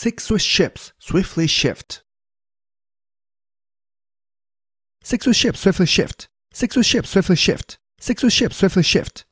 Six Swiss ships swiftly shift. Six Swiss ships swiftly shift. Six Swiss ships swiftly shift. Six Swiss ships swiftly shift.